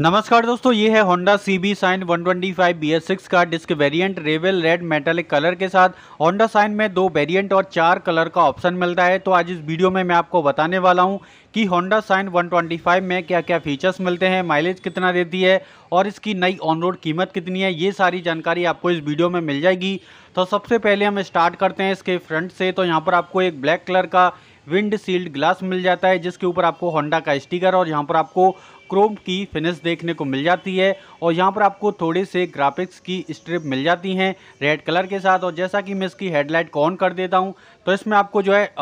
नमस्कार दोस्तों ये है Honda C B sign one twenty five B S six का डिस्क वेरिएंट रेवल रेड मेटालिक कलर के साथ होंडा साइन में दो वेरिएंट और चार कलर का ऑप्शन मिलता है तो आज इस वीडियो में मैं आपको बताने वाला हूँ कि होंडा साइन 125 में क्या क्या फीचर्स मिलते हैं माइलेज कितना देती है और इसकी नई ऑन रोड कीमत कितनी है ये सारी जानकारी आपको इस वीडियो में मिल जाएगी तो सबसे पहले हम स्टार्ट करते हैं इसके फ्रंट से तो यहाँ पर आपको एक ब्लैक कलर का विंड सील्ड ग्लास मिल जाता है जिसके ऊपर आपको होंडा का स्टिकर और यहाँ पर आपको क्रोम की फिनिश देखने को मिल जाती है और यहाँ पर आपको थोड़े से ग्राफिक्स की स्ट्रिप मिल जाती हैं रेड कलर के साथ और जैसा कि मैं इसकी हेडलाइट को ऑन कर देता हूँ तो इसमें आपको जो है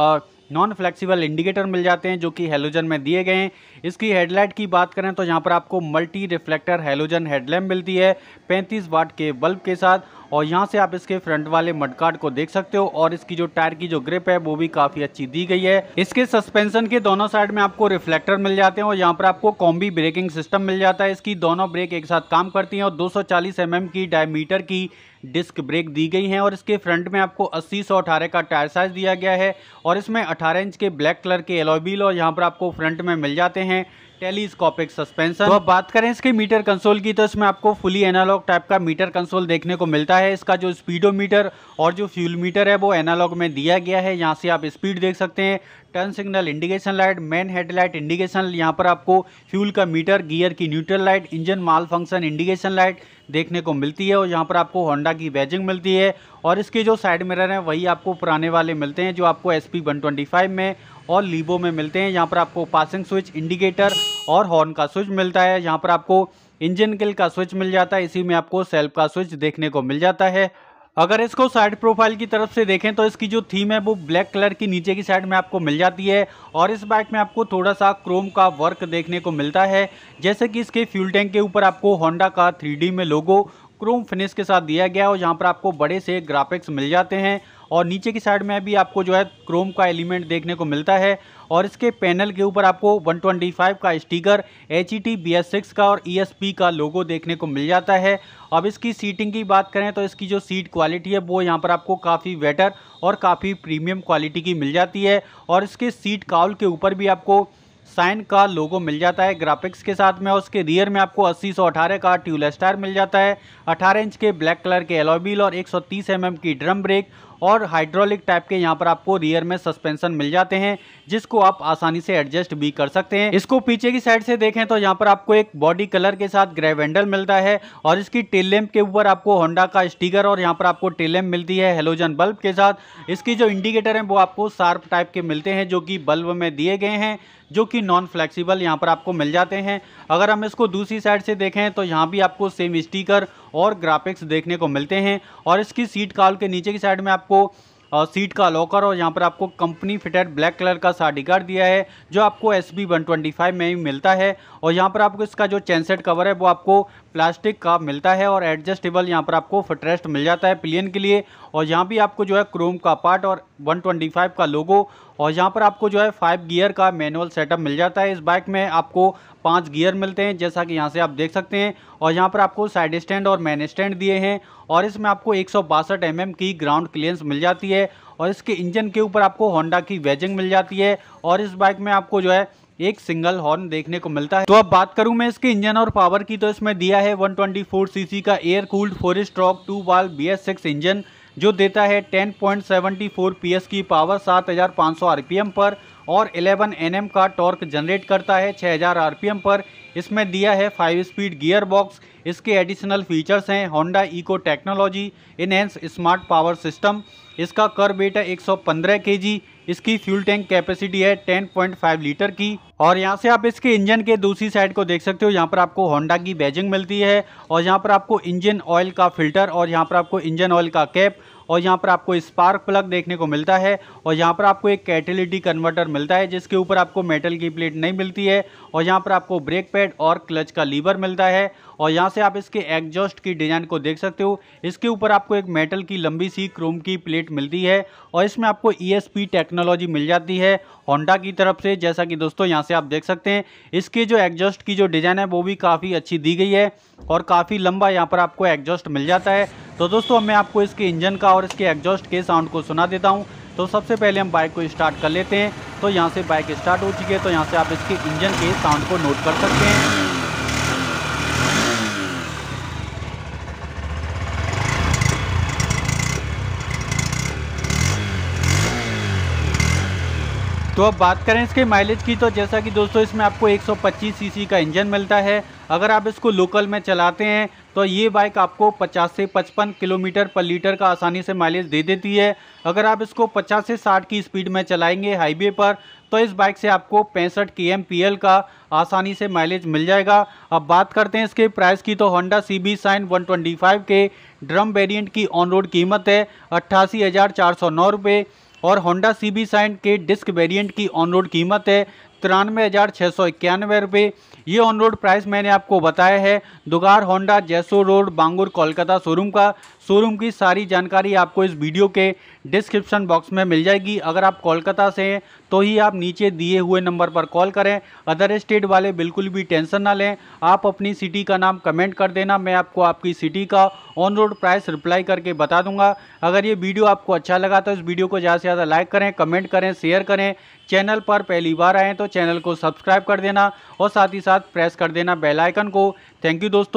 नॉन फ्लेक्सिबल इंडिकेटर मिल जाते हैं जो कि हेलोजन में दिए गए हैं इसकी हेडलाइट की बात करें तो यहाँ पर आपको मल्टी रिफ्लेक्टर हेलोजन हेडलैम्प मिलती है 35 वाट के बल्ब के साथ और यहाँ से आप इसके फ्रंट वाले मडकार्ड को देख सकते हो और इसकी जो टायर की जो ग्रिप है वो भी काफी अच्छी दी गई है इसके सस्पेंशन के दोनों साइड में आपको रिफ्लेक्टर मिल जाते हैं और यहाँ पर आपको कॉम्बी ब्रेकिंग सिस्टम मिल जाता है इसकी दोनों ब्रेक एक साथ काम करती हैं और 240 mm की डायमीटर की डिस्क ब्रेक दी गई हैं और इसके फ्रंट में आपको अस्सी सौ अठारह का टायर साइज दिया गया है और इसमें अठारह इंच के ब्लैक कलर के एलोबिल और यहाँ पर आपको फ्रंट में मिल जाते हैं टेलीस्कोपिक सस्पेंशन तो अब बात करें इसके मीटर कंसोल की तो इसमें आपको फुली एनालॉग टाइप का मीटर कंसोल देखने को मिलता है इसका जो स्पीडोमीटर और जो फ्यूल मीटर है वो एनालॉग में दिया गया है यहाँ से आप स्पीड देख सकते हैं turn signal indication light main headlight indication यहाँ पर आपको फ्यूल का मीटर गियर की neutral light engine malfunction indication light देखने को मिलती है और यहाँ पर आपको होंडा की वेजिंग मिलती है और इसके जो साइड मिरर हैं वही आपको पुराने वाले मिलते हैं जो आपको एस पी में और लीबो में मिलते हैं यहाँ पर आपको पासिंग स्विच इंडिकेटर और हॉर्न का स्विच मिलता है यहाँ पर आपको इंजन किल का स्विच मिल जाता है इसी में आपको सेल्फ का स्विच देखने को मिल जाता है अगर इसको साइड प्रोफाइल की तरफ से देखें तो इसकी जो थीम है वो ब्लैक कलर की नीचे की साइड में आपको मिल जाती है और इस बाइक में आपको थोड़ा सा क्रोम का वर्क देखने को मिलता है जैसे कि इसके फ्यूल टैंक के ऊपर आपको होंडा का थ्री में लोगो क्रोम फिनिश के साथ दिया गया है और यहाँ पर आपको बड़े से ग्राफिक्स मिल जाते हैं और नीचे की साइड में भी आपको जो है क्रोम का एलिमेंट देखने को मिलता है और इसके पैनल के ऊपर आपको 125 का sticker H E T B S six का और ई एस पी का लोगो देखने को मिल जाता है अब इसकी सीटिंग की बात करें तो इसकी जो सीट क्वालिटी है वो यहाँ पर आपको काफ़ी बेटर और काफ़ी प्रीमियम क्वालिटी की मिल जाती है और इसके सीट काउल के ऊपर भी आपको साइन का लोगो मिल जाता है ग्राफिक्स के साथ में और उसके रियर में आपको अस्सी सौ अठारह का ट्यूबलेस टायर मिल जाता है 18 इंच के ब्लैक कलर के एलोबिल और 130 सौ mm की ड्रम ब्रेक और हाइड्रोलिक टाइप के यहाँ पर आपको रियर में सस्पेंशन मिल जाते हैं जिसको आप आसानी से एडजस्ट भी कर सकते हैं इसको पीछे की साइड से देखें तो यहाँ पर आपको एक बॉडी कलर के साथ ग्रेवेंडल मिलता है और इसकी टेल लैम्प के ऊपर आपको होंडा का स्टिकर और यहाँ पर आपको टेल लैम्प मिलती है हेलोजन बल्ब के साथ इसकी जो इंडिकेटर है वो आपको शार्प टाइप के मिलते हैं जो कि बल्ब में दिए गए हैं जो कि नॉन फ्लेक्सिबल यहाँ पर आपको मिल जाते हैं अगर हम इसको दूसरी साइड से देखें तो यहाँ भी आपको सेम स्टीकर और ग्राफिक्स देखने को मिलते हैं और इसकी सीट काल के नीचे की साइड में आपको और सीट का लॉकर और यहाँ पर आपको कंपनी फिटेड ब्लैक कलर का साड़ी गार्ड दिया है जो आपको S B one twenty five में ही मिलता है और यहाँ पर आपको इसका जो चैनसेट कवर है वो आपको प्लास्टिक का मिलता है और एडजस्टेबल यहाँ पर आपको फटरेस्ट मिल जाता है प्लेन के लिए और यहाँ भी आपको जो है क्रोम का पार्ट और 125 का लोगो और यहाँ पर आपको जो है फाइव गियर का मैनुअल सेटअप मिल जाता है इस बाइक में आपको पांच गियर मिलते हैं जैसा कि यहाँ से आप देख सकते हैं और यहाँ पर आपको साइड स्टैंड और मैन स्टैंड दिए हैं और इसमें आपको एक सौ mm की ग्राउंड क्लियरेंस मिल जाती है और इसके इंजन के ऊपर आपको होंडा की वेजिंग मिल जाती है और इस बाइक में आपको जो है एक सिंगल हॉर्न देखने को मिलता है तो अब बात करूं मैं इसके इंजन और पावर की तो इसमें दिया है 124 सीसी का air cooled four stroke two valve B engine जो देता है 10.74 पॉइंट की पावर 7,500 हज़ार पर और 11 एनएम का टॉर्क जनरेट करता है 6,000 हज़ार पर इसमें दिया है फाइव स्पीड गियर बॉक्स इसके एडिशनल फीचर्स हैं Honda eco technology enhance smart power system इसका कर बेटा 115 केजी इसकी फ्यूल टैंक कैपेसिटी है 10.5 लीटर की और यहाँ से आप इसके इंजन के दूसरी साइड को देख सकते हो यहाँ पर आपको होंडा की बैजिंग मिलती है और यहाँ पर आपको इंजन ऑयल का फिल्टर और यहाँ पर आपको इंजन ऑयल का कैप और यहाँ पर आपको स्पार्क प्लग देखने को मिलता है और यहाँ पर आपको एक कैटेलिटी कन्वर्टर मिलता है जिसके ऊपर आपको मेटल की प्लेट नहीं मिलती है और यहाँ पर आपको ब्रेक पैड और क्लच का लीवर मिलता है और यहाँ से आप इसके एग्जॉस्ट की डिज़ाइन को देख सकते हो इसके ऊपर आपको एक मेटल की लंबी सी क्रोम की प्लेट मिलती है और इसमें आपको ई e टेक्नोलॉजी मिल जाती है होंडा की तरफ से जैसा कि दोस्तों यहाँ से आप देख सकते हैं इसके जो एग्जॉस्ट की जो डिज़ाइन है वो भी काफ़ी अच्छी दी गई है और काफ़ी लंबा यहाँ पर आपको एग्जॉस्ट मिल जाता है तो दोस्तों मैं आपको इसके इंजन का और इसके एग्जॉस्ट के साउंड को सुना देता हूँ तो सबसे पहले हम बाइक को स्टार्ट कर लेते हैं तो यहाँ से बाइक स्टार्ट हो चुकी है तो यहाँ से आप इसके इंजन के साउंड को नोट कर सकते हैं तो अब बात करें इसके माइलेज की तो जैसा कि दोस्तों इसमें आपको 125 सीसी का इंजन मिलता है अगर आप इसको लोकल में चलाते हैं तो ये बाइक आपको 50 से 55 किलोमीटर पर लीटर का आसानी से माइलेज दे देती है अगर आप इसको 50 से 60 की स्पीड में चलाएंगे हाईवे पर तो इस बाइक से आपको पैंसठ के का आसानी से माइलेज मिल जाएगा अब बात करते हैं इसके प्राइस की तो Honda C B sign one के ड्रम वेरियंट की ऑन रोड कीमत है अट्ठासी हज़ार और होंडा सी बी साइन के डिस्क वेरिएंट की ऑन रोड कीमत है तिरानवे हज़ार छः सौ इक्यानवे रुपये ये ऑन रोड प्राइस मैंने आपको बताया है Dugar Honda Jessore road Bangur Kolkata showroom का शोरूम की सारी जानकारी आपको इस वीडियो के डिस्क्रिप्शन बॉक्स में मिल जाएगी अगर आप कोलकाता से हैं तो ही आप नीचे दिए हुए नंबर पर कॉल करें अदर स्टेट वाले बिल्कुल भी टेंशन ना लें आप अपनी सिटी का नाम कमेंट कर देना मैं आपको आपकी सिटी का ऑन रोड प्राइस रिप्लाई करके बता दूंगा अगर ये वीडियो आपको अच्छा लगा तो इस वीडियो को ज़्यादा से ज़्यादा लाइक करें कमेंट करें शेयर करें चैनल पर पहली बार आएँ तो चैनल को सब्सक्राइब कर देना और साथ ही साथ प्रेस कर देना बेलाइकन को थैंक यू दोस्तों